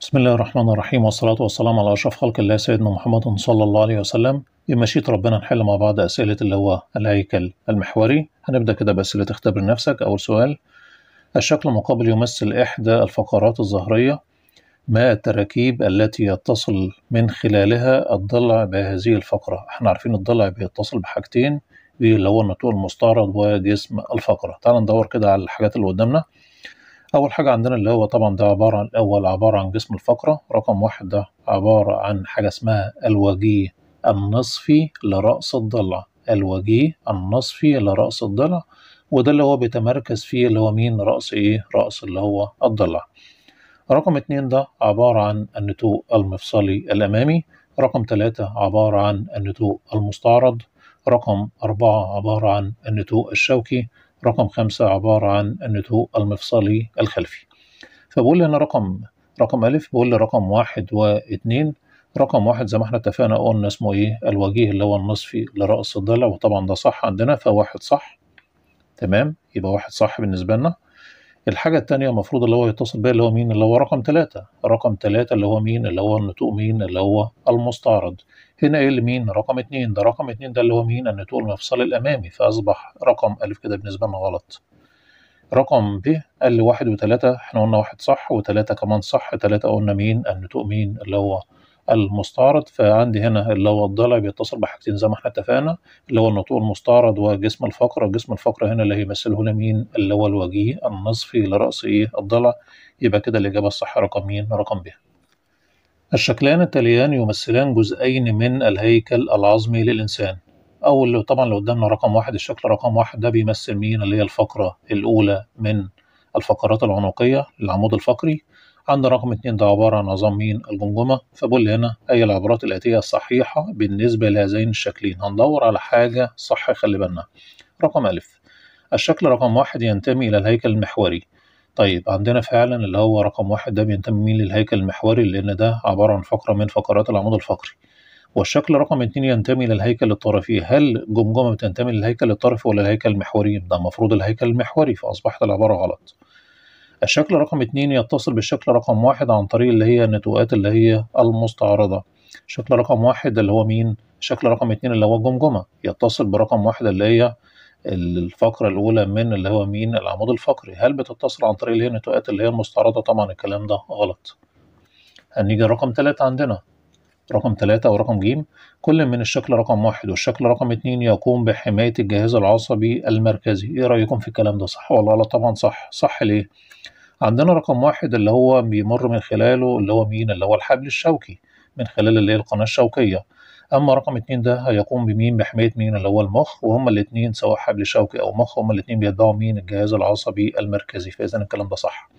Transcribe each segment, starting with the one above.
بسم الله الرحمن الرحيم والصلاة والسلام على أشرف خلق الله سيدنا محمد صلى الله عليه وسلم بمشيئة ربنا نحل مع بعض أسئلة اللي هو الهيكل المحوري هنبدأ كده بأسئلة اختبر نفسك أول سؤال الشكل المقابل يمثل إحدى الفقرات الظهرية ما التراكيب التي يتصل من خلالها الضلع بهذه الفقرة احنا عارفين الضلع بيتصل بحاجتين إيه اللي هو النطوء المستعرض وجسم الفقرة تعال ندور كده على الحاجات اللي قدامنا أول حاجة عندنا اللي هو طبعا ده عبارة عن الأول عبارة عن جسم الفقرة رقم واحد ده عبارة عن حاجة اسمها الوجيه النصفي لرأس الضلع الوجيه النصفي لرأس الضلع وده اللي هو بيتمركز فيه اللي هو مين رأس إيه رأس اللي هو الضلع رقم اتنين ده عبارة عن النتوء المفصلي الأمامي رقم تلاتة عبارة عن النتوء المستعرض رقم أربعة عبارة عن النتوء الشوكي رقم خمسة عبارة عن النتوء المفصلي الخلفي فبقول لي هنا رقم رقم ألف بقول لي رقم واحد واتنين رقم واحد زي ما احنا اتفقنا قلنا اسمه ايه الوجيه اللي هو النصفي لرأس الضلع وطبعا ده صح عندنا فواحد صح تمام يبقى واحد صح بالنسبة لنا الحاجة التانية المفروض اللي هو يتصل بيها اللي هو مين اللي هو رقم ثلاثة رقم ثلاثة اللي هو مين اللي هو النتوء مين اللي هو المستعرض هنا ايه اللي مين رقم اتنين ده رقم اتنين ده اللي هو مين النتوء المفصلي الأمامي فأصبح رقم ألف كده بالنسبة لنا غلط رقم ب قال لي واحد وتلاتة احنا قلنا واحد صح وتلاتة كمان صح تلاتة قلنا مين النتوء مين اللي هو المستعرض فعندي هنا اللي هو الضلع بيتصل بحاجتين زي ما احنا اتفقنا اللي هو النطوء المستعرض وجسم الفقرة جسم الفقرة هنا اللي هيمثله لنا مين اللي هو الوجيه النصفي لرأس ايه الضلع يبقى كده الإجابة الصح رقم مين رقم ب الشكلان التاليان يمثلان جزئين من الهيكل العظمي للإنسان اللي طبعا اللي قدامنا رقم واحد الشكل رقم واحد ده بيمثل مين اللي هي الفقرة الأولى من الفقرات العنقية للعمود الفقري عند رقم اتنين ده عبارة عن عظام مين؟ الجمجمة فبقول هنا أي العبارات الآتية الصحيحة بالنسبة لهذين الشكلين هندور على حاجة صح خلي بالنا رقم ألف الشكل رقم واحد ينتمي إلى الهيكل المحوري طيب عندنا فعلا اللي هو رقم واحد ده بينتمي مين للهيكل المحوري لأن ده عبارة عن فقرة من فقرات العمود الفقري والشكل رقم اتنين ينتمي للهيكل الطرفي هل جمجمة بتنتمي للهيكل الطرفي ولا الهيكل المحوري ده المفروض الهيكل المحوري فأصبحت العبارة غلط الشكل رقم اتنين يتصل بالشكل رقم واحد عن طريق اللي هي النتوءات اللي هي المستعرضة شكل رقم واحد اللي هو مين؟ شكل رقم اتنين اللي هو الجمجمة يتصل برقم واحد اللي هي الفقرة الأولى من اللي هو مين العمود الفقري هل بتتصل عن طريق اللي هي النتوءات اللي هي المستعرضة طبعا الكلام ده غلط هنيجي رقم تلاتة عندنا رقم 3 ورقم ج كل من الشكل رقم واحد والشكل رقم اتنين يقوم بحماية الجهاز العصبي المركزي ايه رأيكم في الكلام ده صح ولا لا طبعا صح صح ليه عندنا رقم واحد اللي هو بيمر من خلاله اللي هو مين اللي هو الحبل الشوكي من خلال اللي هي القناة الشوكية اما رقم اتنين ده هيقوم بمين بحمايه مين اللي هو المخ وهما الاتنين سواء حبل شوكي او مخ هما الاتنين بيتبعوا مين الجهاز العصبي المركزي فاذا الكلام ده صح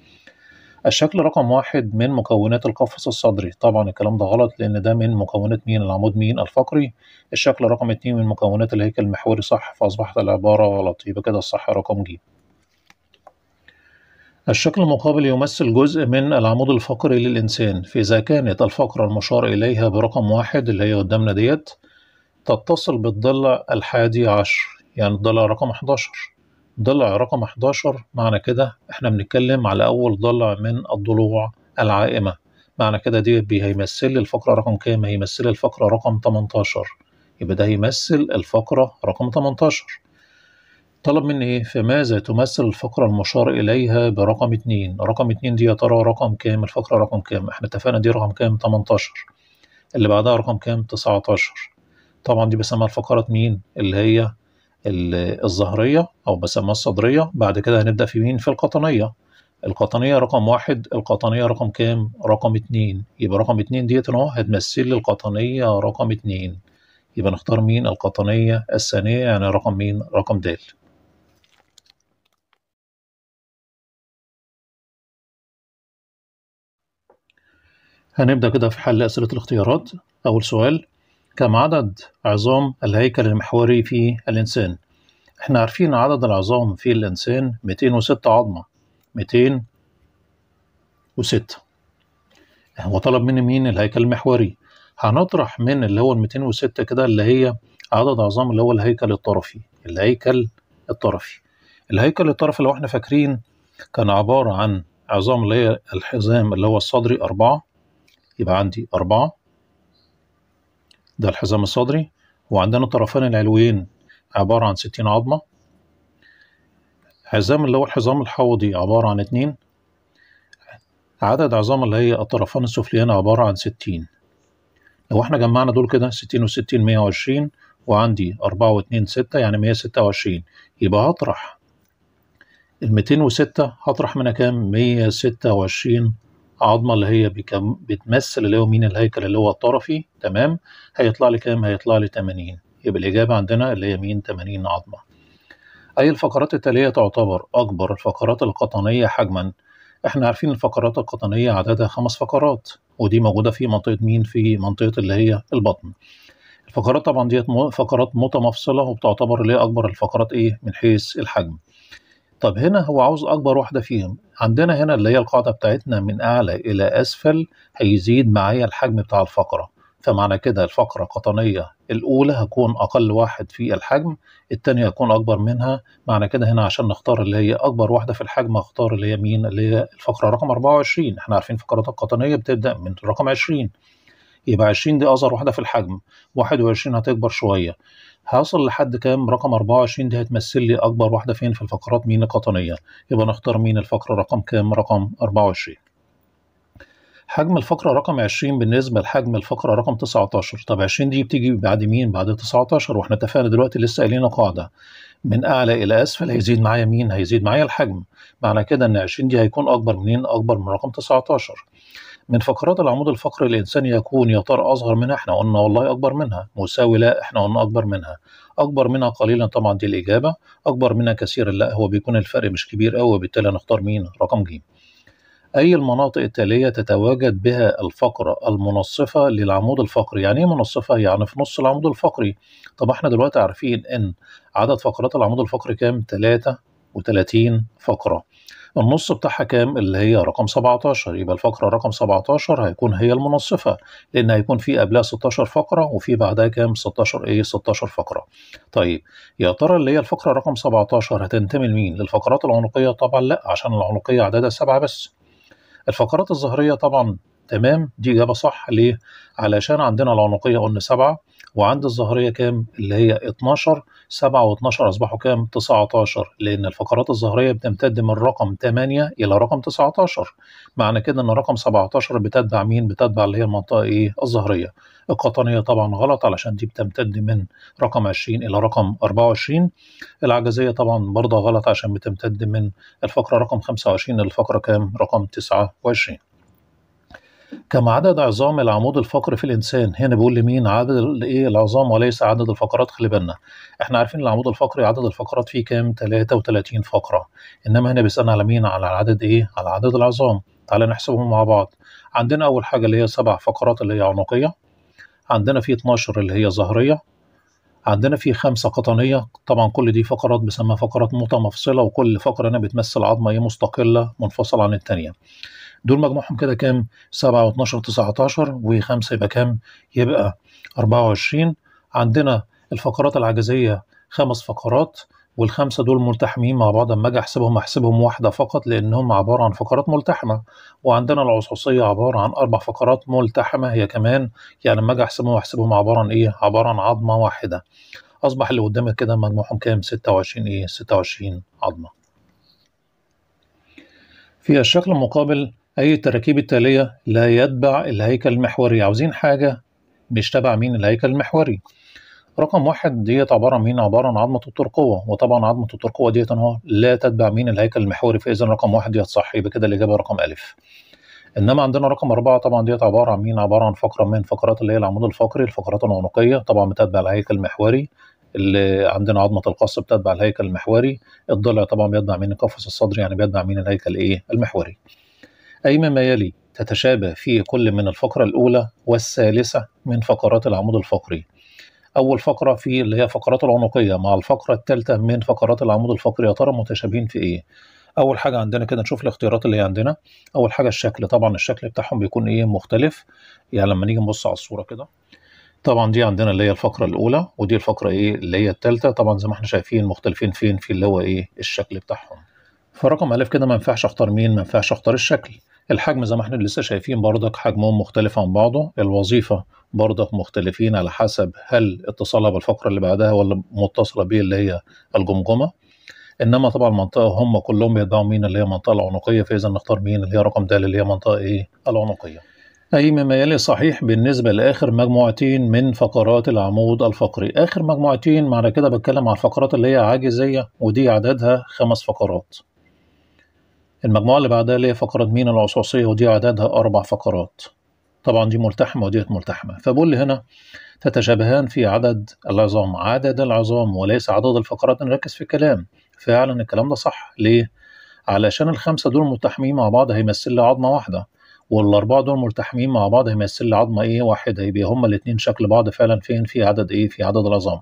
الشكل رقم واحد من مكونات القفص الصدري طبعا الكلام ده غلط لان ده من مكونات مين العمود مين الفقري الشكل رقم اتنين من مكونات الهيكل المحوري صح فاصبحت العبارة غلط يبقى كده الصح رقم ج الشكل المقابل يمثل جزء من العمود الفقري للإنسان فإذا كانت الفقرة المشار إليها برقم واحد اللي هي قدامنا ديت تتصل بالضلع الحادي عشر يعني الضلع رقم 11 ضلع رقم 11 معنى كده احنا بنتكلم على اول ضلع من الضلوع العائمه معنى كده دي هيمثل لي الفقره رقم كام هيمثل الفقره رقم 18 يبقى ده هيمثل الفقره رقم 18 طلب مني ايه فماذا تمثل الفقره المشار اليها برقم 2 رقم 2 دي يا ترى رقم كام الفقره رقم كام احنا اتفقنا دي رقم كام 18 اللي بعدها رقم كام 19 طبعا دي بسميها الفقرات مين اللي هي الظهرية أو بسميها الصدرية بعد كده هنبدأ في مين في القطنية القطنية رقم واحد القطنية رقم كام رقم اتنين يبقى رقم اتنين ديت اهو هتمثل لي القطنية رقم اتنين يبقى نختار مين القطنية الثانية يعني رقم مين رقم د هنبدأ كده في حل أسئلة الاختيارات أول سؤال كم عدد عظام الهيكل المحوري في الإنسان؟ احنا عارفين عدد العظام في الإنسان 206 عظمة 206 هو طلب مني مين الهيكل المحوري هنطرح من اللي هو ال 206 كده اللي هي عدد عظام اللي هو الهيكل الطرفي الهيكل الطرفي الهيكل الطرفي لو احنا فاكرين كان عبارة عن عظام اللي هي الحزام اللي هو الصدري أربعة يبقى عندي أربعة ده الحزام الصدري وعندنا الطرفان العلويين عبارة عن ستين عظمة حزام اللي هو الحزام الحوضي عبارة عن اتنين عدد عظام اللي هي الطرفان السفليان عبارة عن ستين لو احنا جمعنا دول كده ستين وستين مية وعشرين وعندي أربعة واتنين ستة يعني مية ستة وعشرين يبقى هطرح الميتين وستة هطرح منها كام مية ستة وعشرين عظمه اللي هي بكم بتمثل اللي هو مين الهيكل اللي هو الطرفي تمام هيطلع لي كام هيطلع لي 80 يبقى الاجابه عندنا اللي هي مين 80 عظمه اي الفقرات التاليه تعتبر اكبر الفقرات القطنيه حجما احنا عارفين الفقرات القطنيه عددها خمس فقرات ودي موجوده في منطقه مين في منطقه اللي هي البطن الفقرات طبعا ديت فقرات متمفصله وبتعتبر اللي هي اكبر الفقرات ايه من حيث الحجم طب هنا هو عاوز اكبر واحده فيهم عندنا هنا اللي هي القاعده بتاعتنا من اعلى الى اسفل هيزيد معايا الحجم بتاع الفقره فمعنى كده الفقره قطنيه الاولى هكون اقل واحد في الحجم الثانيه هكون اكبر منها معنى كده هنا عشان نختار اللي هي اكبر واحده في الحجم هختار اللي هي مين اللي هي الفقره رقم 24 احنا عارفين فقرات القطنيه بتبدا من رقم 20 يبقى 20 دي اصغر واحده في الحجم 21 هتكبر شويه هوصل لحد كام رقم 24 دي هتمثل لي اكبر واحده فين في الفقرات مين القطنيه يبقى نختار مين الفقره رقم كام رقم 24 حجم الفقرة رقم 20 بالنسبة لحجم الفقرة رقم 19 طب 20 دي بتيجي بعد مين بعد 19 واحنا اتفقنا دلوقتي لسه قايلين قاعدة من أعلى إلى أسفل هيزيد معايا مين هيزيد معايا الحجم معنى كده إن 20 دي هيكون أكبر منين أكبر من رقم 19 من فقرات العمود الفقري الإنسان يكون يا ترى أصغر منها إحنا قلنا والله أكبر منها مساوي لا إحنا قلنا أكبر منها أكبر منها قليلا طبعا دي الإجابة أكبر منها كثيرا لا هو بيكون الفرق مش كبير أوي وبالتالي هنختار مين رقم ج أي المناطق التالية تتواجد بها الفقرة المنصفة للعمود الفقري يعني إيه منصفة؟ يعني في نص العمود الفقري طب إحنا دلوقتي عارفين إن عدد فقرات العمود الفقري كام؟ 33 فقرة النص بتاعها كام اللي هي رقم 17 يبقى الفقرة رقم 17 هيكون هي المنصفة لأن هيكون في قبلها 16 فقرة وفي بعدها كام 16 إيه 16 فقرة طيب يا ترى اللي هي الفقرة رقم 17 هتنتمي لمين للفقرات العنقية طبعا لا عشان العنقية عددها سبعة بس الفقرات الظهرية طبعا تمام دي إجابة صح ليه علشان عندنا العنقية قلنا سبعة وعند الظهرية كام اللي هي 12 7 و12 أصبحوا كام 19 لأن الفقرات الظهرية بتمتد من رقم 8 إلى رقم 19 معنى كده إن رقم 17 بتتبع مين بتتبع اللي هي المنطقة إيه الظهرية القطنية طبعا غلط علشان دي بتمتد من رقم 20 إلى رقم 24 العجزية طبعا برضه غلط عشان بتمتد من الفقرة رقم 25 إلى الفقرة كام رقم 29 كم عدد عظام العمود الفقري في الانسان هنا بيقول لمين عدد الايه العظام وليس عدد الفقرات خلي بالنا احنا عارفين العمود الفقري عدد الفقرات فيه كام 33 فقره انما هنا بيسالنا على مين على عدد ايه على عدد العظام تعالى نحسبهم مع بعض عندنا اول حاجه اللي هي سبع فقرات اللي هي عنقيه عندنا في 12 اللي هي ظهريه عندنا في خمسة قطنية طبعا كل دي فقرات بنسميها فقرات متمفصلة وكل فقرة هنا بتمثل عظمة ايه مستقلة منفصلة عن التانية دول مجموعهم كده كام 7 و12 19 و5 يبقى كام يبقى 24 عندنا الفقرات العجزيه خمس فقرات والخمسة دول ملتحمين مع بعض أما أجي أحسبهم أحسبهم واحدة فقط لأنهم عبارة عن فقرات ملتحمة وعندنا العصوصية عبارة عن أربع فقرات ملتحمة هي كمان يعني أما أجي أحسبهم أحسبهم عبارة عن إيه؟ عبارة عن عظمة واحدة أصبح اللي قدامك كده مجموعهم كام؟ 26 إيه؟ 26 عظمة. في الشكل المقابل أي التراكيب التالية لا يتبع الهيكل المحوري عاوزين حاجة مش تبع مين الهيكل المحوري رقم واحد ديت عبارة عن مين عبارة عن عظمة الترقوة وطبعا عظمة الترقوة ديت أهو لا تتبع مين الهيكل المحوري فإذا رقم واحد ديت صح يبقى كده الإجابة رقم ألف انما عندنا رقم أربعة طبعا ديت عبارة عن مين عبارة عن فقرة من فقرات اللي هي العمود الفقري الفقرات العنقية طبعا بتتبع الهيكل المحوري اللي عندنا عظمة القص بتتبع الهيكل المحوري الضلع طبعا بيتبع مين القفص الصدري يعني بيتبع مين الهيكل ايه المحوري أيما ما يلي تتشابه في كل من الفقرة الأولى والثالثة من فقرات العمود الفقري أول فقرة في اللي هي فقرات العنقية مع الفقرة الثالثة من فقرات العمود الفقري يا ترى متشابهين في إيه؟ أول حاجة عندنا كده نشوف الاختيارات اللي هي عندنا أول حاجة الشكل طبعا الشكل بتاعهم بيكون إيه مختلف يعني لما نيجي نبص على الصورة كده طبعا دي عندنا اللي هي الفقرة الأولى ودي الفقرة إيه اللي هي الثالثة طبعا زي ما احنا شايفين مختلفين فين في اللي هو إيه الشكل بتاعهم فرقم ألف كده ما ينفعش أختار مين ما ينفعش أختار الشكل الحجم زي ما احنا لسه شايفين بردك حجمهم مختلف عن بعضه الوظيفة بردك مختلفين على حسب هل اتصالها بالفقرة اللي بعدها ولا متصلة بيه اللي هي الجمجمة انما طبعا المنطقة هم كلهم بيتباعوا مين اللي هي المنطقة العنقية فاذا نختار مين اللي هي رقم د اللي هي منطقة ايه العنقية أي مما يلي صحيح بالنسبة لآخر مجموعتين من فقرات العمود الفقري آخر مجموعتين معنى كده بتكلم على الفقرات اللي هي عاجزية ودي عددها خمس فقرات المجموعة اللي بعدها اللي هي فقرة مين العصاصية ودي عددها أربع فقرات طبعا دي ملتحمة وديت ملتحمة فبقول لي هنا تتشابهان في عدد العظام عدد العظام وليس عدد الفقرات نركز في الكلام فعلا الكلام ده صح ليه؟ علشان الخمسة دول ملتحمين مع بعض هيمثل لي عظمة واحدة والأربعة دول ملتحمين مع بعض هيمثل لي عظمة إيه واحدة يبقى هما الاتنين شكل بعض فعلا فين في عدد إيه في عدد العظام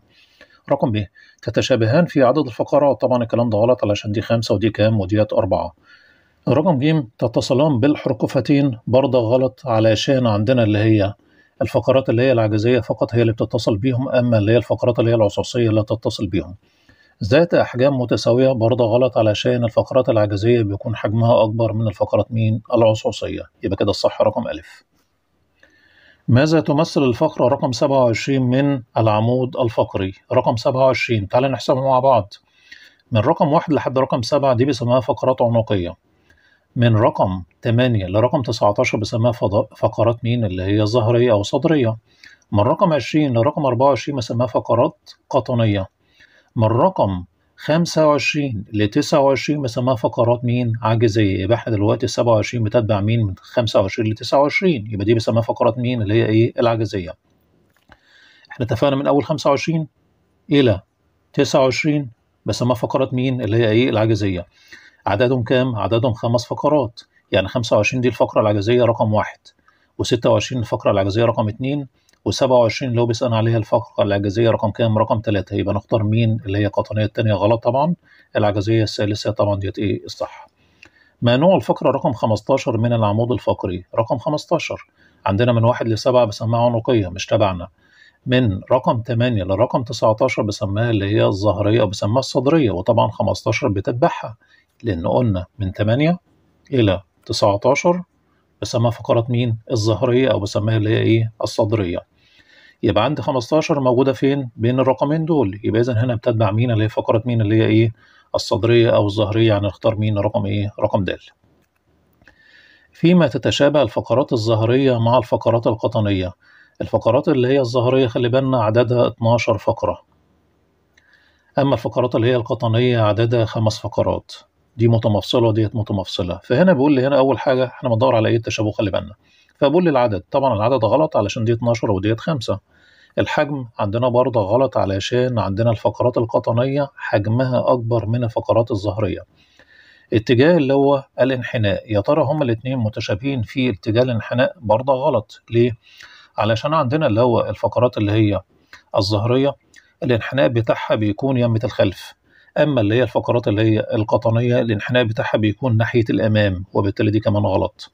رقم ب تتشابهان في عدد الفقرات طبعا الكلام ده غلط علشان دي خمسة ودي كام وديت أربعة رقم ج تتصلان بالحرقفتين برضه غلط علشان عندنا اللي هي الفقرات اللي هي العجزية فقط هي اللي بتتصل بيهم أما اللي هي الفقرات اللي هي العصوصية لا تتصل بيهم ذات أحجام متساوية برضه غلط علشان الفقرات العجزية بيكون حجمها أكبر من الفقرات مين العصوصية يبقى كده الصح رقم ألف ماذا تمثل الفقرة رقم 27 من العمود الفقري رقم 27 تعالى نحسبها مع بعض من رقم واحد لحد رقم سبعة دي بيسموها فقرات عنقية من رقم 8 لرقم 19 بسميها فقرات مين اللي هي ظهرية أو صدرية من رقم 20 لرقم 24 بسميها فقرات قطنية من رقم 25 ل 29 بسميها فقرات مين عاجزية يبقى احنا دلوقتي 27 بتتبع مين من 25 ل 29 يبقى دي بسميها فقرات مين اللي هي ايه العاجزية احنا اتفقنا من أول 25 إلى 29 بسميها فقرات مين اللي هي ايه العاجزية عددهم كام؟ عددهم خمس فقرات يعني 25 دي الفقرة العجزية رقم واحد و26 الفقرة العجزية رقم اتنين و27 اللي هو بيسألنا عليها الفقرة العجزية رقم كام؟ رقم ثلاثة يبقى نختار مين اللي هي القطنية التانية غلط طبعا العجزية الثالثة طبعا ديت ايه الصح ما نوع الفقرة رقم 15 من العمود الفقري؟ رقم 15 عندنا من واحد لسبعة بسماها عنقية مش تبعنا من رقم 8 لرقم 19 بسماها اللي هي الظهرية أو بسماها الصدرية وطبعا 15 بتتبعها لأن قلنا من 8 إلى 19 بسماها فقرة مين؟ الظهرية أو بسميها اللي هي إيه؟ الصدرية. يبقى عندي 15 موجودة فين؟ بين الرقمين دول، يبقى إذا هنا بتتبع مين اللي هي فقرة مين اللي هي إيه؟ الصدرية أو الظهرية يعني نختار مين رقم إيه؟ رقم د. فيما تتشابه الفقرات الظهرية مع الفقرات القطنية. الفقرات اللي هي الظهرية خلي بالنا عددها 12 فقرة. أما الفقرات اللي هي القطنية عددها خمس فقرات. دي متمفصله وديت متمفصله فهنا بيقول لي هنا اول حاجه احنا بندور على ايه التشابه خلي بالنا فبقول لي العدد طبعا العدد غلط علشان دي 12 وديت 5 الحجم عندنا برضه غلط علشان عندنا الفقرات القطنيه حجمها اكبر من الفقرات الظهريه اتجاه اللي هو الانحناء يا ترى هما الاثنين متشابهين في اتجاه الانحناء برضه غلط ليه علشان عندنا اللي هو الفقرات اللي هي الظهريه الانحناء بتاعها بيكون يمة الخلف اما اللي هي الفقرات اللي هي القطنيه الانحناء بتاعها بيكون ناحيه الامام وبالتالي دي كمان غلط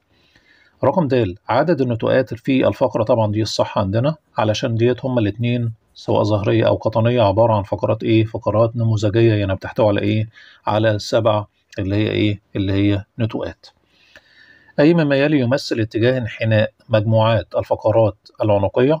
رقم د عدد النتوءات في الفقره طبعا دي الصح عندنا علشان ديت هما الاثنين سواء ظهريه او قطنيه عباره عن فقرات ايه فقرات نموذجيه يعني بتحتوي على ايه على سبع اللي هي ايه اللي هي نتوءات اي مما يلي يمثل اتجاه انحناء مجموعات الفقرات العنقيه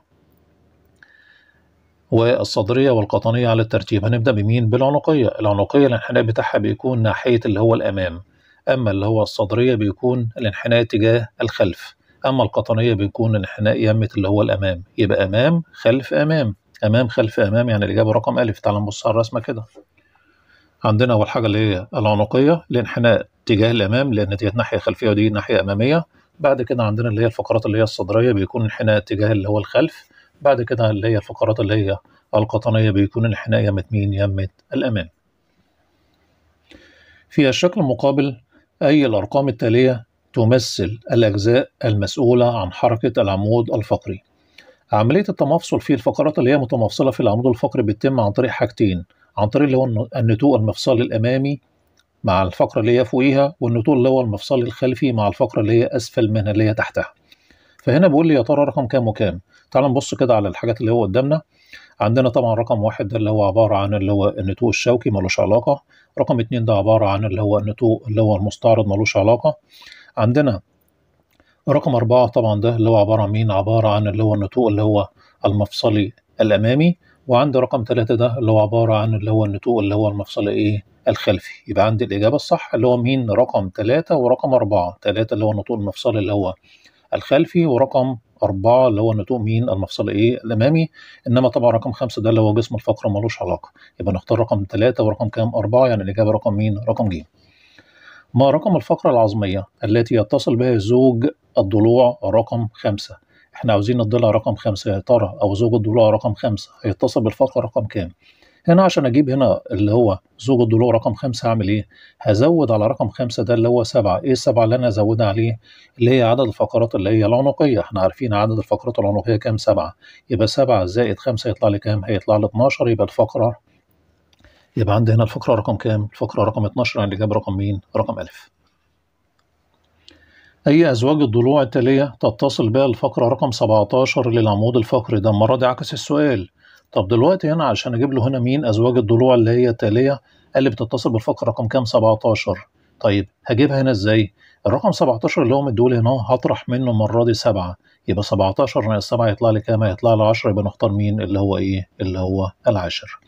والصدريه والقطنيه على الترتيب هنبدا بمين بالعنقيه العنقيه الانحناء بتاعها بيكون ناحيه اللي هو الامام اما اللي هو الصدريه بيكون الانحناء تجاه الخلف اما القطنيه بيكون الانحناء يمه اللي هو الامام يبقى امام خلف امام امام خلف امام يعني الاجابه رقم ا تعال نبص على الرسمه كده عندنا اول حاجه اللي هي العنقيه الانحناء تجاه الامام لان دي ناحيه خلفيه ودي ناحيه اماميه بعد كده عندنا اللي هي الفقرات اللي هي الصدريه بيكون انحناء تجاه اللي هو الخلف بعد كده اللي هي الفقرات اللي هي القطنية بيكون انحناء يمت مين يمت الأمام في الشكل المقابل أي الأرقام التالية تمثل الأجزاء المسؤولة عن حركة العمود الفقري عملية التمفصل في الفقرات اللي هي متمفصلة في العمود الفقري بتتم عن طريق حاجتين عن طريق اللي هو النتوء المفصلي الأمامي مع الفقرة اللي هي فوقيها والنتوء اللي هو المفصلي الخلفي مع الفقرة اللي هي أسفل منها اللي هي تحتها فهنا بيقول لي يا ترى رقم كام وكام تعال نبص كده على الحاجات اللي هو قدامنا عندنا طبعا رقم واحد ده اللي هو عبارة عن اللي هو النتوء الشوكي ملوش علاقة رقم اتنين ده عبارة عن اللي هو النتوء اللي هو المستعرض ملوش علاقة عندنا رقم أربعة طبعا ده اللي هو عبارة عن مين عبارة عن اللي هو النتوء اللي هو المفصلي الأمامي وعند رقم ثلاثة ده اللي هو عبارة عن اللي هو النتوء اللي هو المفصلي إيه الخلفي يبقى عندي الإجابة الصح اللي هو مين رقم ثلاثة ورقم أربعة ثلاثة اللي هو النتوء المفصلي اللي هو الخلفي ورقم أربعة اللي هو النتوء مين المفصل إيه الأمامي إنما طبعا رقم خمسة ده اللي هو جسم الفقرة ملوش علاقة يبقى نختار رقم ثلاثة ورقم كام أربعة يعني الإجابة رقم مين رقم جيم ما رقم الفقرة العظمية التي يتصل بها زوج الضلوع رقم خمسة احنا عاوزين الضلع رقم خمسة يا ترى أو زوج الضلوع رقم خمسة هيتصل بالفقرة رقم كام هنا عشان اجيب هنا اللي هو زوج الضلوع رقم خمسة هعمل ايه هزود على رقم خمسة ده اللي هو سبعة ايه السبعة اللي انا هزودها عليه اللي هي عدد الفقرات اللي هي العنقية احنا عارفين عدد الفقرات العنقية كام سبعة يبقى سبعة زائد خمسة يطلع لي كام هيطلع لي 12 يبقى الفقرة يبقى عندي هنا الفقرة رقم كام الفقرة رقم 12 يعني جاب رقم مين رقم ألف أي أزواج الضلوع التالية تتصل بها الفقرة رقم 17 للعمود الفقري ده المرة دي عكس السؤال طب دلوقتي هنا عشان اجيب له هنا مين ازواج الضلوع اللي هي التاليه اللي بتتصل بالفقره رقم كام 17 طيب هجيبها هنا ازاي الرقم 17 اللي هو لي هنا هطرح منه المره دي 7 يبقى 17 ناقص 7 يطلع لي كام هيطلع لي 10 يبقى نختار مين اللي هو ايه اللي هو العاشر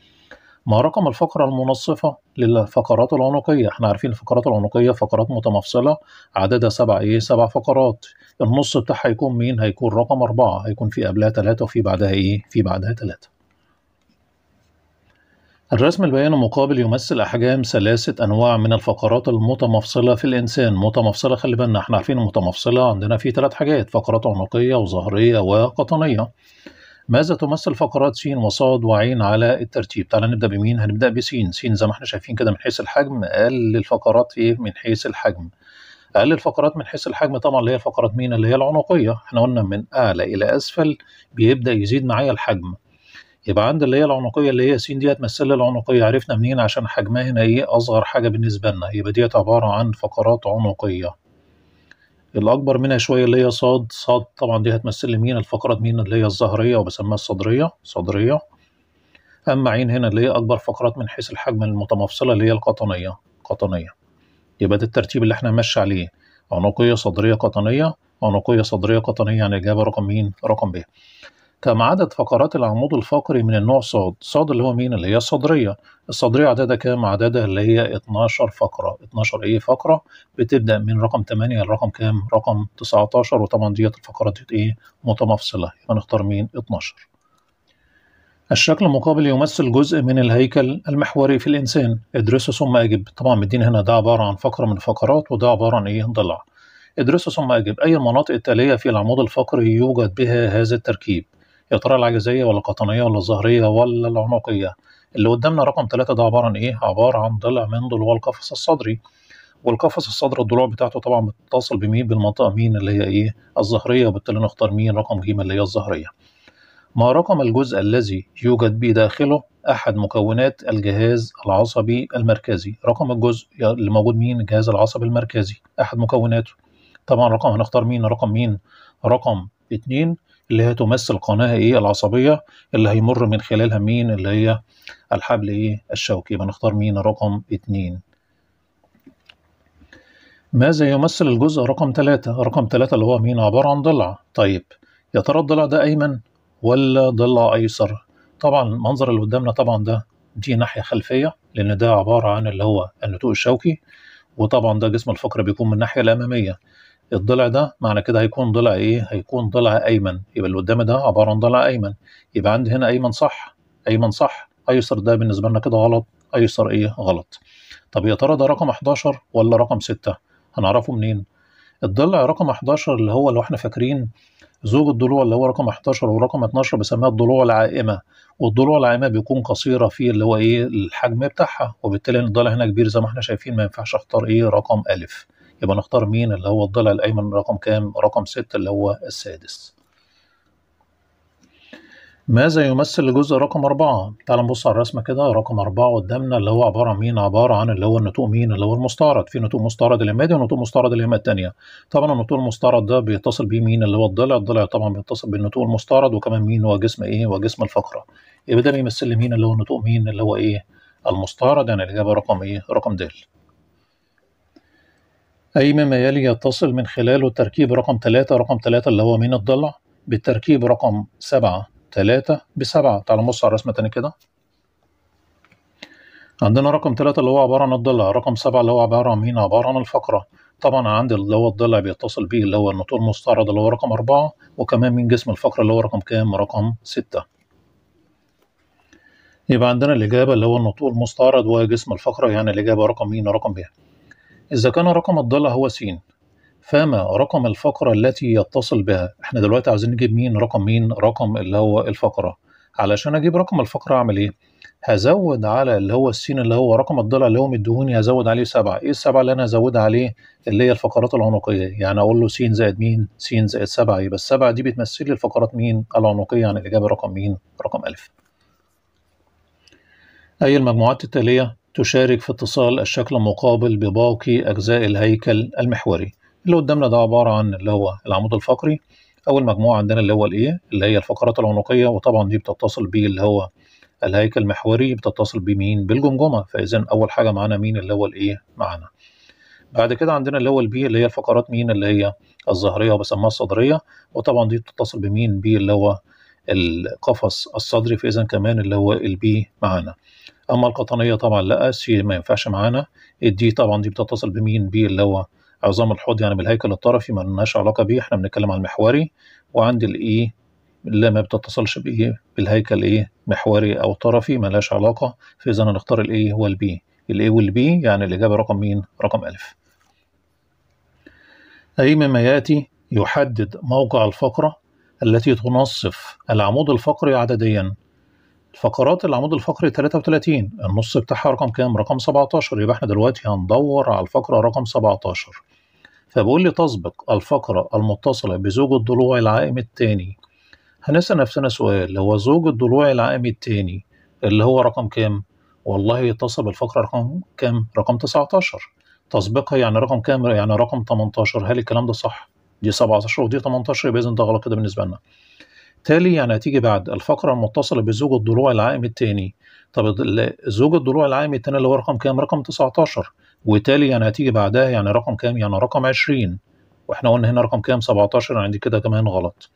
ما رقم الفقرة المنصفة للفقرات العنقية احنا عارفين الفقرات العنقية فقرات متمفصلة عددها سبع ايه سبع فقرات النص بتاعها هيكون مين هيكون رقم أربعة هيكون في قبلها ثلاثة وفي بعدها ايه في بعدها ثلاثة الرسم البيان مقابل يمثل أحجام ثلاثة أنواع من الفقرات المتمفصلة في الإنسان متمفصلة خلي بالنا احنا عارفين متمفصلة عندنا في ثلاث حاجات فقرات عنقية وظهرية وقطنية ماذا تمثل فقرات س وصاد وعين على الترتيب تعال نبدأ بمين هنبدأ بس س زي ما احنا شايفين كده من حيث الحجم أقل الفقرات إيه من حيث الحجم اقل الفقرات من حيث الحجم طبعا اللي هي الفقرات مين اللي هي العنقيه احنا قلنا من اعلى الى اسفل بيبدا يزيد معايا الحجم يبقى عند اللي هي العنقيه اللي هي س دي هتمثل لي العنقيه عرفنا منين عشان حجمها هنا ايه اصغر حاجه بالنسبه لنا يبقى ديت عباره عن فقرات عنقيه الاكبر منها شويه اللي هي صاد صاد طبعا دي هتمثل لي مين الفقرات مين اللي هي الظهريه وبسميها الصدريه صدريه اما عين هنا اللي هي اكبر فقرات من حيث الحجم المتمفصله اللي هي القطنيه قطنيه يبقى ده الترتيب اللي احنا ماشي عليه عنقيه صدريه قطنيه عنقيه صدريه قطنيه يعني الاجابه رقم مين رقم ب كم عدد فقرات العمود الفقري من النوع صاد صاد اللي هو مين اللي هي الصدرية الصدرية عددها كام عددها اللي هي 12 فقرة 12 ايه فقرة بتبدأ من رقم 8 لرقم كام رقم 19 وطبعا ديت الفقرات ديت ايه متمفصلة يبقى نختار مين 12 الشكل المقابل يمثل جزء من الهيكل المحوري في الإنسان ادرسه ثم أجب طبعا مدين هنا ده عبارة عن فقرة من الفقرات وده عبارة عن إيه ضلع ادرسه ثم أجب أي المناطق التالية في العمود الفقري يوجد بها هذا التركيب يا ترى العجزيه ولا القطنيه ولا الظهريه ولا العنقيه اللي قدامنا رقم ثلاثة ده عبارة عن إيه؟ عبارة عن ضلع من ضلوع القفص الصدري والقفص الصدري الضلوع بتاعته طبعا بتتصل بمين؟ بالمنطقة مين اللي هي إيه؟ الظهرية وبالتالي نختار مين؟ رقم ج اللي هي الظهرية. ما رقم الجزء الذي يوجد بداخله أحد مكونات الجهاز العصبي المركزي، رقم الجزء اللي موجود مين؟ الجهاز العصبي المركزي، أحد مكوناته. طبعا رقم هنختار مين؟ رقم مين؟ رقم اتنين اللي هي تمثل قناة ايه العصبية اللي هيمر من خلالها مين اللي هي الحبل ايه الشوكي يبقى نختار مين رقم اتنين ماذا يمثل الجزء رقم ثلاثة رقم ثلاثة اللي هو مين عبارة عن ضلع طيب يا ترى الضلع ده أيمن ولا ضلع أيسر طبعا المنظر اللي قدامنا طبعا ده دي ناحية خلفية لأن ده عبارة عن اللي هو النتوء الشوكي وطبعا ده جسم الفقرة بيكون من الناحية الأمامية الضلع ده معنى كده هيكون ضلع ايه هيكون ضلع ايمن يبقى اللي قدامي ده عباره عن ضلع ايمن يبقى عندي هنا ايمن صح ايمن صح ايسر ده بالنسبه لنا كده غلط ايسر ايه غلط طب يا ترى ده رقم 11 ولا رقم 6 هنعرفه منين الضلع رقم 11 اللي هو لو احنا فاكرين زوج الضلوع اللي هو رقم 11 ورقم 12 بسميها الضلوع العائمه والضلوع العائمه بيكون قصيره في اللي هو ايه الحجم بتاعها وبالتالي الضلع هنا كبير زي ما احنا شايفين ما ينفعش اختار ايه رقم الف يبقى نختار مين اللي هو الضلع الايمن رقم كام رقم 6 اللي هو السادس ماذا يمثل الجزء رقم أربعة؟ تعال نبص على الرسمة كده رقم أربعة قدامنا اللي هو عبارة عن مين؟ عبارة عن اللي هو النتوء مين؟ اللي هو المستعرض، في نتوء مستعرض دي ونتوء مستعرض الإما التانية. طبعا النتوء المستعرض ده بيتصل بيه مين؟ اللي هو الضلع، الضلع طبعا بيتصل بالنتوء المستعرض وكمان مين؟ هو جسم إيه؟ هو جسم الفقرة. يبقى ده بيمثل لي مين؟ اللي هو النتوء مين؟ اللي هو إيه؟ المستعرض يعني الإجابة رقم إيه؟ رقم د. أي مما يلي يتصل من خلاله تركيب رقم 3 رقم 3 اللي هو من الضلع بالتركيب رقم 7 3 ب7 تعالوا نبص على الرسمة تاني كده عندنا رقم 3 اللي هو عبارة عن الضلع رقم 7 اللي هو عبارة عن مين عبارة عن الفقرة طبعا عندي اللي هو الضلع بيتصل بيه اللي هو النطور المستعرض اللي هو رقم 4 وكمان من جسم الفقرة اللي هو رقم كام رقم 6 يبقى عندنا الإجابة اللي هو النطور المستعرض وجسم الفقرة يعني الإجابة رقم مين رقم بيه إذا كان رقم الضلع هو س فما رقم الفقرة التي يتصل بها احنا دلوقتي عاوزين نجيب مين رقم مين رقم اللي هو الفقرة علشان اجيب رقم الفقرة اعمل ايه هزود على اللي هو السين اللي هو رقم الضلع اللي هو مديهوني هزود عليه سبعة ايه السبعة اللي انا هزودها عليه اللي هي الفقرات العنقية يعني اقول له س زائد مين س زائد سبعة يبقى السبعة دي بتمثل لي الفقرات مين العنقية عن يعني الاجابة رقم مين رقم ألف أي المجموعات التالية تشارك في اتصال الشكل المقابل بباقي أجزاء الهيكل المحوري اللي قدامنا ده عبارة عن اللي هو العمود الفقري أول مجموعة عندنا اللي هو الإيه اللي هي الفقرات العنقية وطبعا دي بتتصل بيه اللي هو الهيكل المحوري بتتصل بيه مين بالجمجمة فإذا أول حاجة معانا مين اللي هو الإيه معانا بعد كده عندنا اللي هو البي اللي هي الفقرات مين اللي هي الظهرية وبسماها الصدرية وطبعا دي بتتصل بمين بي اللي هو القفص الصدري فإذا كمان اللي هو البي معانا اما القطنيه طبعا لا سي ما ينفعش معانا الدي طبعا دي بتتصل بمين بي اللي هو عظام الحوض يعني بالهيكل الطرفي ما لناش علاقه بيه احنا بنتكلم عن المحوري وعند الاي e لا ما بتتصلش بايه e بالهيكل ايه محوري او طرفي ما لهاش علاقه فاذا هنختار هو والبي الاي والبي يعني الاجابه رقم مين رقم الف اي مما ياتي يحدد موقع الفقره التي تنصف العمود الفقري عدديا فقرات العمود الفقري 33 النص بتاعها رقم كام؟ رقم 17 يبقى احنا دلوقتي هندور على الفقرة رقم 17 فبقول لي تسبق الفقرة المتصلة بزوج الضلوع العائم الثاني هنسأل نفسنا سؤال هو زوج الضلوع العائم الثاني اللي هو رقم كام؟ والله يتصل بالفقرة رقم كام؟ رقم 19 تسبقها يعني رقم كام؟ يعني رقم 18 هل الكلام ده صح؟ دي 17 ودي 18 يبقى إذا ده غلط كده بالنسبة لنا وبالتالي يعني هتيجي بعد الفقرة المتصلة بزوج الضلوع العائم الثاني طب زوج الضلوع العائم الثاني اللي هو رقم كام؟ رقم 19 وتالي يعني هتيجي بعدها يعني رقم كام؟ يعني رقم 20 واحنا قلنا هنا رقم كام؟ 17 عندي يعني كده كمان غلط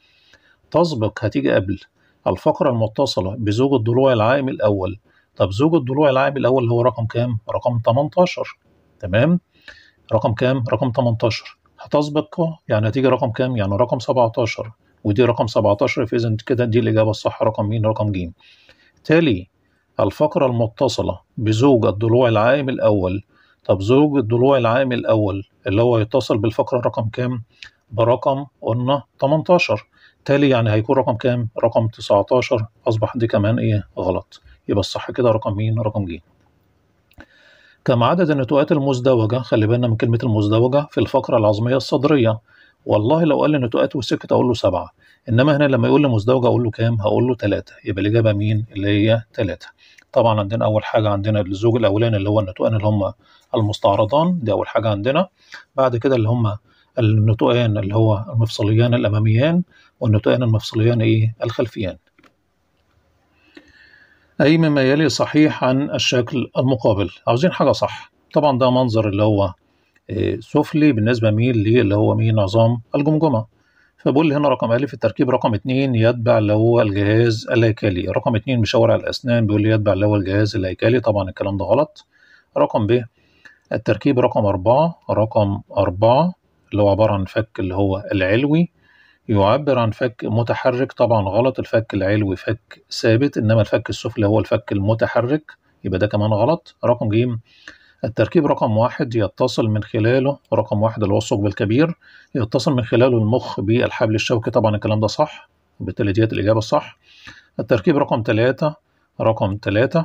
تسبق هتيجي قبل الفقرة المتصلة بزوج الضلوع العائم الأول طب زوج الضلوع العائم الأول اللي هو رقم كام؟ رقم 18 تمام؟ رقم كام؟ رقم 18 هتسبق يعني هتيجي رقم كام؟ يعني رقم 17 ودي رقم 17 فاذا كده دي الاجابه الصح رقم مين رقم ج تالي الفقره المتصله بزوج الضلوع العائم الاول طب زوج الضلوع العائم الاول اللي هو يتصل بالفقره رقم كام برقم قلنا 18 تالي يعني هيكون رقم كام رقم 19 اصبح دي كمان ايه غلط يبقى الصح كده رقم مين رقم ج كم عدد النتوءات المزدوجة خلي بالنا من كلمة المزدوجة في الفقرة العظمية الصدرية والله لو قال لي نتوءات وسكت اقول له سبعه انما هنا لما يقول لي مزدوجه اقول له كام هقول له ثلاثه يبقى الاجابه مين اللي هي ثلاثه طبعا عندنا اول حاجه عندنا الزوج الاولاني اللي هو النتوءان اللي هم المستعرضان دي اول حاجه عندنا بعد كده اللي هم النتوءان اللي هو المفصليان الاماميان والنتوءان المفصليان ايه الخلفيان أي مما يلي صحيح عن الشكل المقابل عاوزين حاجة صح طبعا ده منظر اللي هو آه، سفلي بالنسبة ميل ليه اللي هو مين عظام الجمجمة فبقول هنا رقم ألف التركيب رقم اتنين يتبع اللي هو الجهاز الهيكلي رقم اتنين مشاور على الأسنان بيقول لي يتبع اللي هو الجهاز الهيكلي طبعا الكلام ده غلط رقم ب التركيب رقم أربعة رقم أربعة اللي هو عبارة عن فك اللي هو العلوي يعبر عن فك متحرك طبعا غلط الفك العلوي فك ثابت إنما الفك السفلي هو الفك المتحرك يبقى ده كمان غلط رقم جيم التركيب رقم واحد يتصل من خلاله رقم واحد اللي هو الثقب الكبير يتصل من خلاله المخ بالحبل الشوكي طبعا الكلام ده صح وبالتالي ديت الإجابة الصح التركيب رقم ثلاثة رقم ثلاثة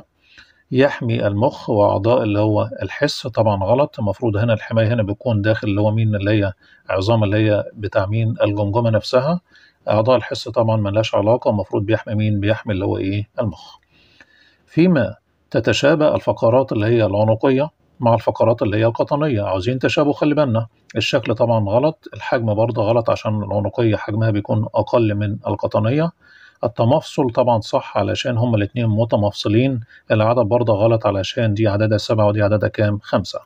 يحمي المخ وأعضاء اللي هو الحس طبعا غلط المفروض هنا الحماية هنا بيكون داخل اللي هو مين اللي هي عظام اللي هي بتاع مين الجمجمة نفسها أعضاء الحس طبعا ملهاش علاقة المفروض بيحمي مين بيحمي اللي هو إيه المخ فيما تتشابه الفقرات اللي هي العنقية مع الفقرات اللي هي القطنيه عاوزين تشابه خلي بالنا الشكل طبعا غلط الحجم برضه غلط عشان العنقيه حجمها بيكون اقل من القطنيه التمفصل طبعا صح علشان هما الاتنين متمفصلين العدد برضه غلط علشان دي عددها سبعة ودي عددها كام خمسة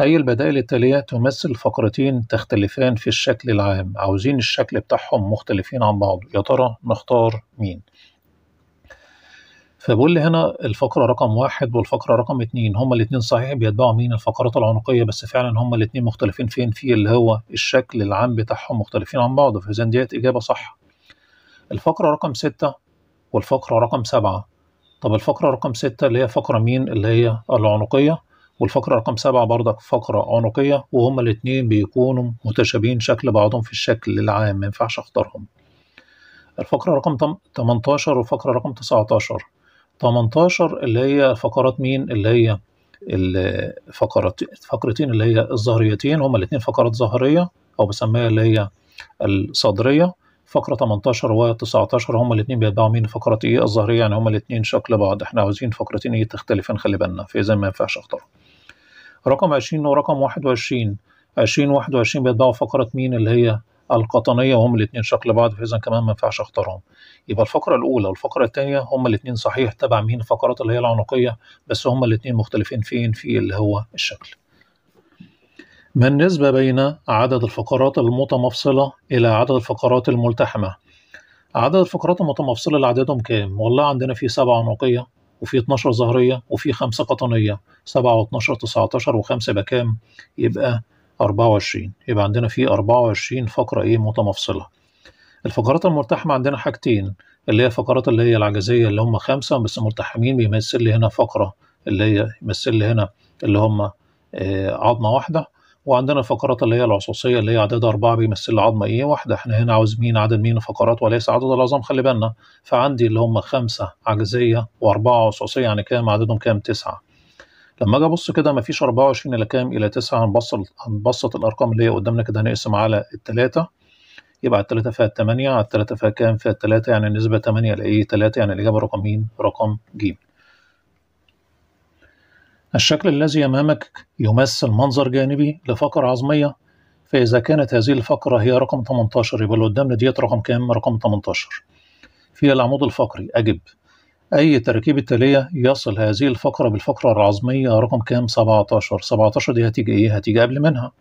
أي البدائل التالية تمثل فقرتين تختلفان في الشكل العام عاوزين الشكل بتاعهم مختلفين عن بعض يا ترى نختار مين فبقول لي هنا الفقرة رقم واحد والفقرة رقم اتنين هما الاتنين صحيح بيتبعوا مين الفقرات العنقية بس فعلا هما الاتنين مختلفين فين في اللي هو الشكل العام بتاعهم مختلفين عن بعض فإذا ديت إجابة صح الفقرة رقم ستة والفقرة رقم سبعة طب الفقرة رقم ستة اللي هي فقرة مين اللي هي العنقية والفقرة رقم سبعة برضك فقرة عنقية وهما الاتنين بيكونوا متشابهين شكل بعضهم في الشكل العام مينفعش اختارهم الفقرة رقم 18 والفقرة رقم 19 18 اللي هي فقرات مين اللي هي الفقرات فقرتين اللي هي الظهريتين هما الاثنين فقرات ظهريه او بسميها اللي هي الصدريه فقرة 18 و 19 هما الاثنين بيتبعوا مين فقرات ايه الظهرية يعني هما الاثنين شكل بعض احنا عاوزين فقرتين ايه تختلفين خلي بالنا فاذا ما ينفعش اختار رقم 20 ورقم 21 20 21 بيتبعوا فقرة مين اللي هي القطنيه وهم الاثنين شكل بعض فاذا كمان ما ينفعش اختارهم يبقى الفقره الاولى والفقره الثانيه هم الاثنين صحيح تبع مين الفقرات اللي هي العنقيه بس هم الاثنين مختلفين فين في اللي هو الشكل ما النسبة بين عدد الفقرات المتمفصلة إلى عدد الفقرات الملتحمة؟ عدد الفقرات المتمفصلة اللي عددهم كام؟ والله عندنا في سبعة عنقية وفي 12 ظهرية وفي خمسة قطنية سبعة و12 19 وخمسة بكام؟ يبقى 24 يبقى عندنا في 24 فقرة إيه متمفصلة الفقرات المرتحمة عندنا حاجتين اللي هي الفقرات اللي هي العجزية اللي هم خمسة بس ملتحمين بيمثل لي هنا فقرة اللي هي يمثل لي هنا اللي هم آه، عظمة واحدة وعندنا الفقرات اللي هي العصوصية اللي هي عددها أربعة بيمثل لي عظمة إيه واحدة إحنا هنا عاوز مين عدد مين فقرات وليس عدد العظام خلي بالنا فعندي اللي هم خمسة عجزية وأربعة عصوصية يعني كام عددهم كام تسعة لما اجي ابص كده مفيش 24 الى كام الى 9 هنبسط هنبسط الارقام اللي هي قدامنا كده هنقسم على الثلاثه يبقى على الثلاثه فيها 8 على الثلاثه فيها كام فيها 3 يعني النسبه 8 لايه 3 يعني الاجابه رقم مين رقم ج الشكل الذي امامك يمثل منظر جانبي لفقره عظميه فاذا كانت هذه الفقره هي رقم 18 يبقى اللي قدامنا ديت رقم كام رقم 18 في العمود الفقري اجب أي تركيب التالية يصل هذه الفقرة بالفقرة العظمية رقم كام 17 17 دي هتيجي إيه؟ هتيجي قبل منها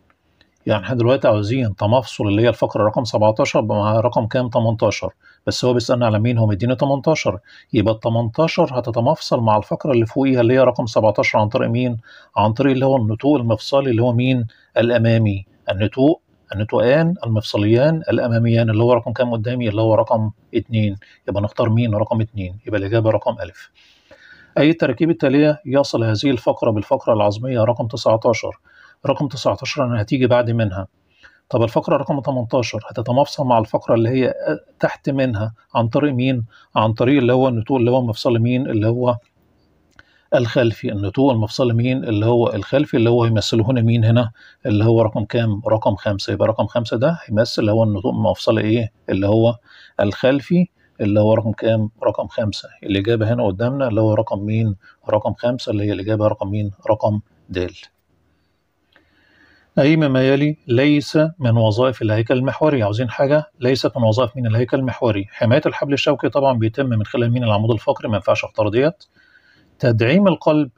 يعني احنا دلوقتي عاوزين تمفصل اللي هي الفقرة رقم 17 مع رقم كام 18 بس هو بيسألنا على مين هو مديني 18 يبقى ال 18 هتتمفصل مع الفقرة اللي فوقيها اللي هي رقم 17 عن طريق مين؟ عن طريق اللي هو النتوء المفصلي اللي هو مين؟ الأمامي النتوء النتوءان المفصليان الاماميان اللي هو رقم كام قدامي اللي هو رقم 2 يبقى نختار مين رقم 2 يبقى الاجابه رقم الف اي التراكيب التاليه يصل هذه الفقره بالفقره العظميه رقم 19 رقم 19 انا هتيجي بعد منها طب الفقره رقم 18 هتتمفصل مع الفقره اللي هي تحت منها عن طريق مين عن طريق اللي هو النتوء اللي هو مفصل مين اللي هو الخلفي النتوء مين اللي هو الخلفي اللي هو يمثله هنا مين هنا اللي هو رقم كام رقم خمسة يبقى رقم خمسة ده هيمثل هو النتوء المفصل ايه اللي هو الخلفي اللي هو رقم كام رقم خمسة الإجابة هنا قدامنا اللي هو رقم مين رقم خمسة اللي هي الإجابة رقم مين رقم د أي مما يلي ليس من وظائف الهيكل المحوري عاوزين حاجة ليست من وظائف مين الهيكل المحوري حماية الحبل الشوكي طبعا بيتم من خلال مين العمود الفقري ما ينفعش اختار ديت تدعيم القلب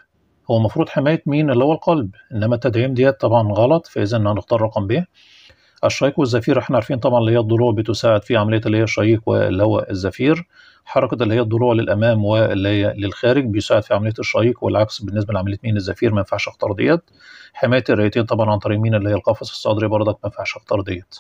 هو المفروض حماية مين اللي هو القلب إنما التدعيم ديت طبعا غلط فإذا هنختار رقم ب الشريك والزفير احنا عارفين طبعا اللي هي الضلوع بتساعد في عملية اللي هي الشريك واللي هو الزفير حركة اللي هي الضلوع للأمام واللي هي للخارج بيساعد في عملية الشريك والعكس بالنسبة لعملية مين الزفير ما ينفعش اختار ديت حماية الرئتين طبعا عن طريق مين اللي هي القفص الصدري برضك ما ينفعش اختار ديت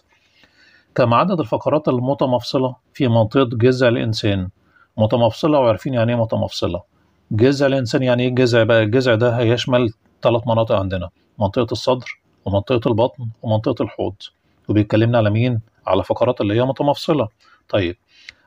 كم عدد الفقرات المتمفصلة في منطقة جذع الإنسان متمفصلة وعارفين يعني ايه متمفصلة جذع الانسان يعني ايه الجذع بقى الجذع ده هيشمل ثلاث مناطق عندنا منطقه الصدر ومنطقه البطن ومنطقه الحوض وبيتكلمنا على مين على فقرات اللي هي متمفصله طيب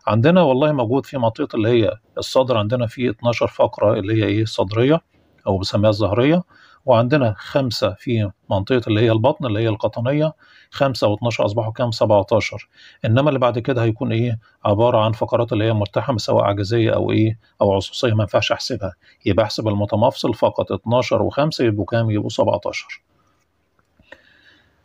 عندنا والله موجود في منطقه اللي هي الصدر عندنا فيه 12 فقره اللي هي ايه صدريه او بنسميها الظهريه وعندنا خمسة في منطقة اللي هي البطن اللي هي القطنية خمسة و12 أصبحوا كام 17 إنما اللي بعد كده هيكون إيه عبارة عن فقرات اللي هي مرتحمة سواء عجزية أو إيه أو عصوصية ما ينفعش أحسبها يبقى أحسب المتمفصل فقط 12 و5 يبقوا كام يبقوا 17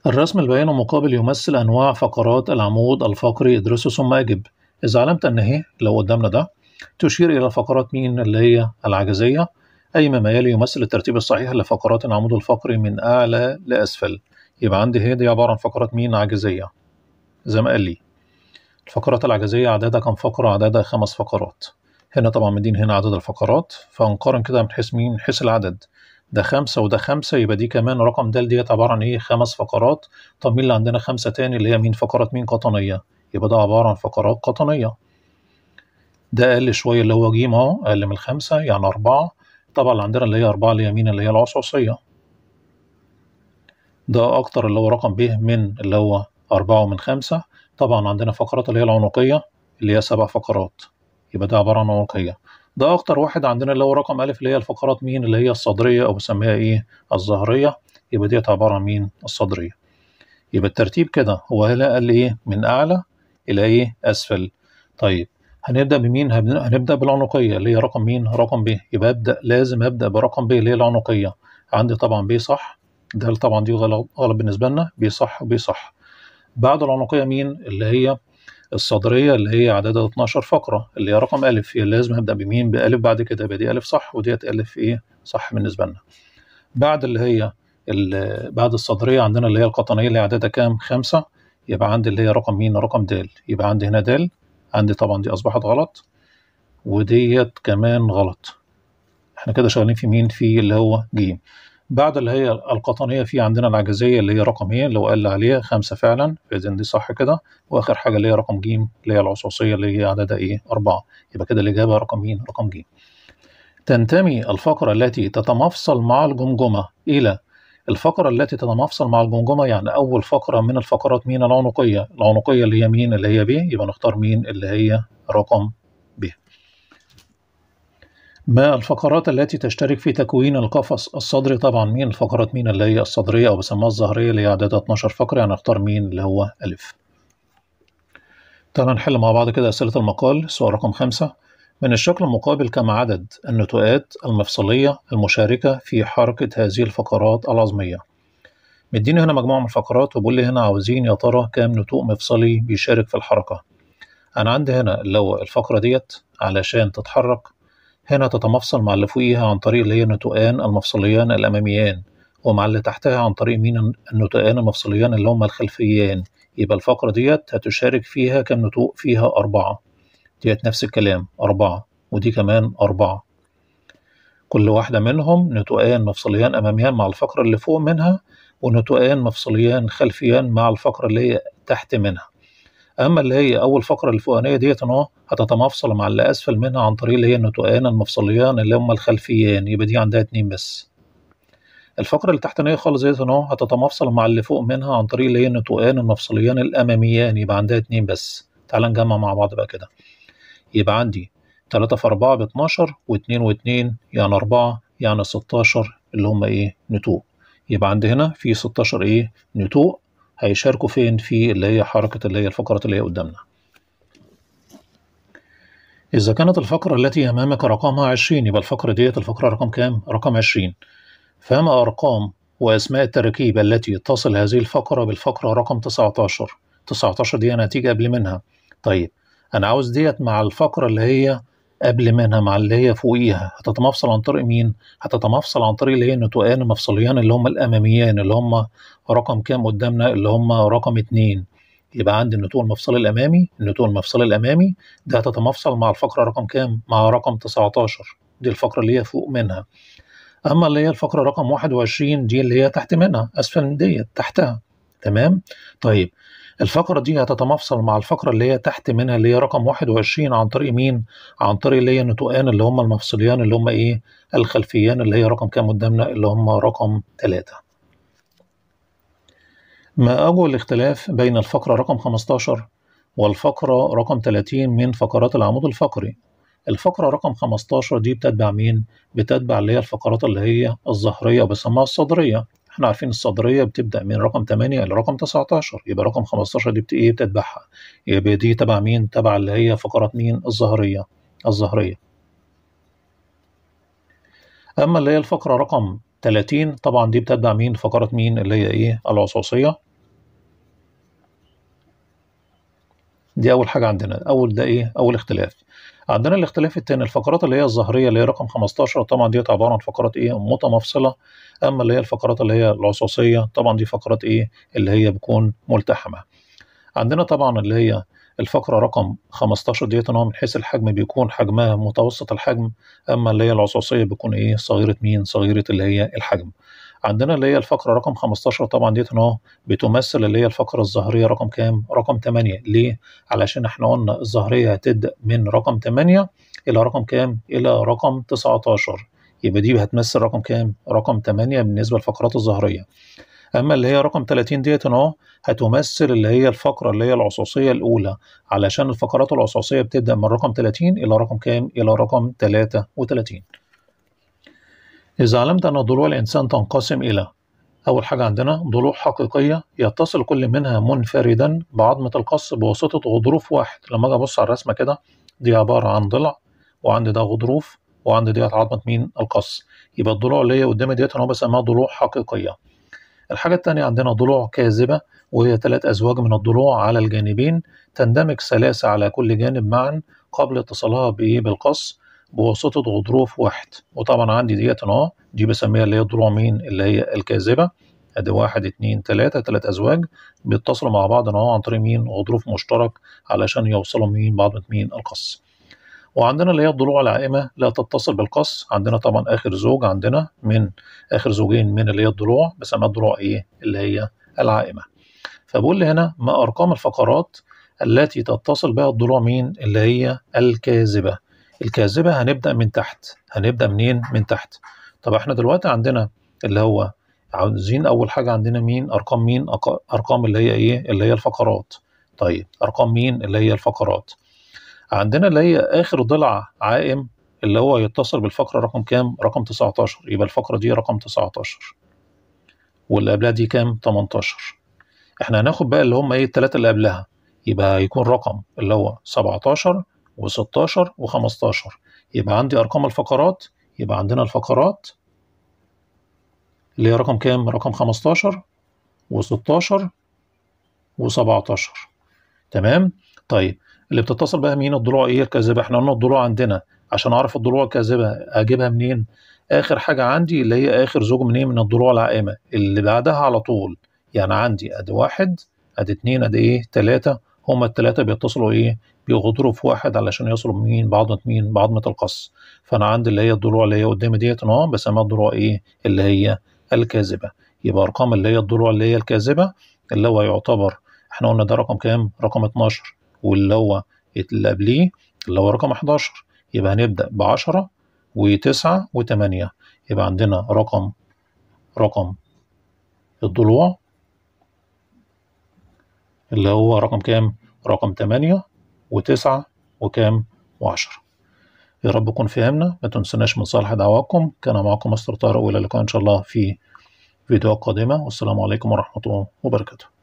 الرسم البيان المقابل يمثل أنواع فقرات العمود الفقري ادرسه ثم أجب إذا علمت أن هي إيه؟ لو قدامنا ده تشير إلى فقرات مين اللي هي العجزية أي ما يلي يمثل الترتيب الصحيح لفقرات العمود الفقري من أعلى لأسفل يبقى عندي هي دي عبارة عن فقرات مين عجزية زي ما قال لي الفقرات العجزية عددها كم فقرة عددها خمس فقرات هنا طبعا مدين هنا عدد الفقرات فنقارن كده من حيث مين من حيث العدد ده خمسة وده خمسة يبقى دي كمان رقم دال ديت عبارة عن ايه خمس فقرات طب مين اللي عندنا خمسة تاني اللي هي مين فقرات مين قطنية يبقى ده عبارة عن فقرات قطنية ده أقل شوية اللي هو ج أهو أقل من الخمسة يعني أربعة طبعا اللي عندنا اللي هي أربعة اليمين اللي هي العصعصية ده أكتر اللي هو رقم ب من اللي هو أربعة ومن خمسة طبعا عندنا فقرات اللي هي العنقية اللي هي سبع فقرات يبقى ده عبارة عن عنقية ده أكتر واحد عندنا اللي هو رقم ألف اللي هي الفقرات مين اللي هي الصدرية أو بسميها إيه الظهرية يبقى ديت عبارة عن مين الصدرية يبقى الترتيب كده هو هنا قال إيه من أعلى إلى إيه أسفل طيب هنبدأ بمين؟ هنبدأ بالعنقية اللي هي رقم مين؟ رقم ب يبقى أبدأ لازم أبدأ برقم ب اللي هي العنقية عندي طبعا ب صح ده طبعا دي غلط بالنسبة لنا ب صح وب صح بعد العنقية مين؟ اللي هي الصدرية اللي هي عددها 12 فقرة اللي هي رقم ألف هي لازم أبدأ بمين؟ بألف بعد كده يبقى دي ألف صح وديت ألف إيه؟ صح بالنسبة لنا بعد اللي هي بعد الصدرية عندنا اللي هي القطنية اللي عددها كام؟ خمسة يبقى عندي اللي هي رقم مين؟ رقم د يبقى عندي هنا د عندي طبعا دي اصبحت غلط وديت كمان غلط احنا كده شغالين في مين في اللي هو ج بعد اللي هي القطنية في عندنا العجزية اللي هي رقمين اللي ايه؟ هو قال عليها خمسة فعلا فإذن دي صح كده وآخر حاجة اللي هي رقم ج اللي هي العصوصية اللي هي عددها إيه أربعة يبقى كده الإجابة رقم مين رقم ج تنتمي الفقرة التي تتمفصل مع الجمجمة إلى الفقرة التي تتمفصل مع الجمجمة يعني أول فقرة من الفقرات مين العنقية العنقية اللي هي مين اللي هي ب يبقى نختار مين اللي هي رقم ب ما الفقرات التي تشترك في تكوين القفص الصدري طبعا مين الفقرات مين اللي هي الصدرية أو بسماها الظهرية اللي هي عددها 12 فقرة يعني نختار مين اللي هو ألف تعالى نحل مع بعض كده أسئلة المقال سؤال رقم خمسة من الشكل المقابل كم عدد النتوءات المفصلية المشاركة في حركة هذه الفقرات العظمية مديني هنا مجموعة من الفقرات وبقول لي هنا عاوزين يا ترى كام نتوء مفصلي بيشارك في الحركة أنا عندي هنا اللي هو الفقرة ديت علشان تتحرك هنا تتمفصل مع اللي فوقيها عن طريق اللي هي النتوءان المفصليان الأماميان ومع اللي تحتها عن طريق مين النتوءان المفصليان اللي هما الخلفيان يبقى الفقرة ديت هتشارك فيها كم نتوء فيها أربعة ديت نفس الكلام أربعة ودي كمان أربعة كل واحدة منهم نتوءان مفصليان أماميان مع الفقرة اللي فوق منها ونتوءان مفصليان خلفيان مع الفقرة اللي هي تحت منها أما اللي هي أول فقرة الفوقانية ديت أهو هتتمفصل مع اللي أسفل منها عن طريق اللي هي النتوءان المفصليان اللي هما الخلفيان يبقى دي عندها اتنين بس الفقرة اللي تحتانية خالص ديت أهو هتتمفصل مع اللي فوق منها عن طريق اللي هي النتوءان المفصليان الأماميان يبقى عندها اتنين بس تعال نجمع مع بعض بقى كده يبقى عندي 3 في 4 ب 12 و2 و2 يعني 4 يعني 16 اللي هم ايه نتوء يبقى عندي هنا في 16 ايه نتوء هيشاركوا فين في اللي هي حركة اللي هي الفقرات اللي هي قدامنا إذا كانت الفقرة التي أمامك رقمها 20 يبقى الفقرة ديت الفقرة رقم كام؟ رقم 20 فما أرقام وأسماء التراكيب التي تصل هذه الفقرة بالفقرة رقم 19 19 دي نتيجة قبل منها طيب انا عاوز ديت مع الفقره اللي هي قبل منها مع اللي هي فوقيها هتتمفصل عن طريق مين؟ هتتمفصل عن طريق اللي هي النتوءان المفصليان اللي هم الاماميان اللي هم رقم كام قدامنا اللي هم رقم اتنين يبقى عندي النتوء المفصلي الامامي النتوء المفصلي الامامي ده هتتمفصل مع الفقره رقم كام؟ مع رقم 19 دي الفقره اللي هي فوق منها اما اللي هي الفقره رقم 21 دي اللي هي تحت منها اسفل من ديت تحتها تمام؟ طيب الفقرة دي هتتمفصل مع الفقرة اللي هي تحت منها اللي هي رقم 21 عن طريق مين؟ عن طريق اللي هي النتوءان اللي هم المفصليان اللي هم ايه؟ الخلفيان اللي هي رقم كام قدامنا اللي هم رقم 3 ما أوجه الاختلاف بين الفقرة رقم 15 والفقرة رقم 30 من فقرات العمود الفقري الفقرة رقم 15 دي بتتبع مين؟ بتتبع اللي هي الفقرات اللي هي الظهرية بسموها الصدرية احنا عارفين الصدريه بتبدا من رقم 8 لرقم 19 يبقى رقم 15 دي ايه بتتبعها يبقى دي تبع مين تبع اللي هي فقره مين الظهريه الظهريه اما اللي هي الفقره رقم 30 طبعا دي بتتبع مين فقره مين اللي هي ايه العصوصيه دي اول حاجه عندنا اول ده ايه اول اختلاف عندنا الاختلاف الثاني الفقرات اللي هي الظهريه اللي هي رقم 15 طبعا دي عباره عن فقرات ايه متمفصله اما اللي هي الفقرات اللي هي العصوصيه طبعا دي فقرات ايه اللي هي بتكون ملتحمه عندنا طبعا اللي هي الفقرة رقم 15 ديت ان هو من حيث الحجم بيكون حجمها متوسط الحجم اما اللي هي العصوصيه بيكون ايه صغيرة مين صغيرة اللي هي الحجم عندنا اللي هي الفقره رقم 15 طبعا دي هنا بتمثل اللي هي الفقره الظهريه رقم كام رقم 8 ليه علشان احنا قلنا الظهريه هتبدا من رقم 8 الى رقم كام الى رقم 19 يبقى دي هتمثل رقم كام رقم 8 بالنسبه للفقرات الظهريه اما اللي هي رقم 30 ديت هنا هتمثل اللي هي الفقره اللي هي العصوصية الاولى علشان الفقرات العصوصية بتبدا من رقم 30 الى رقم كام الى رقم 33 إذا علمت أن ضلوع الإنسان تنقسم إلى أول حاجة عندنا ضلوع حقيقية يتصل كل منها منفردا بعظمة القص بواسطة غضروف واحد لما أجي أبص على الرسمة كده دي عبارة عن ضلع وعند ده غضروف وعند ديت عظمة مين القص يبقى الضلوع اللي هي قدامي ديت أنا بسميها ضلوع حقيقية الحاجة التانية عندنا ضلوع كاذبة وهي ثلاث أزواج من الضلوع على الجانبين تندمج ثلاثة على كل جانب معا قبل اتصالها بإيه بالقص بواسطه غضروف واحد وطبعا عندي ديت اهو دي بسميها اللي هي ضلوع مين اللي هي الكاذبه ادي واحد اتنين تلاتة تلات ازواج بيتصلوا مع بعض اهو عن طريق مين غضروف مشترك علشان يوصلوا مين بعض مين القص وعندنا اللي هي الضلوع العائمه لا تتصل بالقص عندنا طبعا اخر زوج عندنا من اخر زوجين من اللي هي الضلوع بسميها الضلوع ايه اللي هي العائمه فبقول لي هنا ما ارقام الفقرات التي تتصل بها الضلوع مين اللي هي الكاذبه الكاذبة هنبدأ من تحت هنبدأ منين من تحت طب احنا دلوقتي عندنا اللي هو عاوزين اول حاجة عندنا مين ارقام مين ارقام اللي هي ايه اللي هي الفقرات طيب ارقام مين اللي هي الفقرات عندنا اللي هي اخر ضلع عائم اللي هو يتصل بالفقرة رقم كام رقم 19 يبقى الفقرة دي رقم 19 واللي قبلها دي كام 18 احنا هناخد بقى اللي هم ايه الثلاثة اللي قبلها يبقى هيكون رقم اللي هو 17 و16 و15 يبقى عندي ارقام الفقرات يبقى عندنا الفقرات اللي هي رقم كام رقم 15 و16 و17 تمام طيب اللي بتتصل بقى مين الضلوع ايه الكاذبه احنا قلنا الضلوع عندنا عشان اعرف الضلوع الكاذبه اجيبها منين اخر حاجه عندي اللي هي اخر زوج منين من الضلوع العائمه اللي بعدها على طول يعني عندي ادي واحد ادي اتنين ادي ايه تلاته هما التلاته بيتصلوا ايه بيغدروا في واحد علشان يصلوا مين بعضمة مين بعضمة القص فأنا عندي اللي هي الضلوع اللي هي قدامي ديت بس بسميها الضلوع إيه اللي هي الكاذبة يبقى أرقام اللي هي الضلوع اللي هي الكاذبة اللي هو يعتبر إحنا قلنا ده رقم كام؟ رقم 12 واللي هو اللي قبليه اللي هو رقم 11 يبقى هنبدأ ب 10 و9 و8 يبقى عندنا رقم رقم الضلوع اللي هو رقم كام؟ رقم 8 وتسعة وكام وعشرة يا رب يكون فهمنا ما تنسناش من صالح دعواكم كان معكم مستر طارق والى اللقاء ان شاء الله في فيديوهات قادمة والسلام عليكم ورحمة الله وبركاته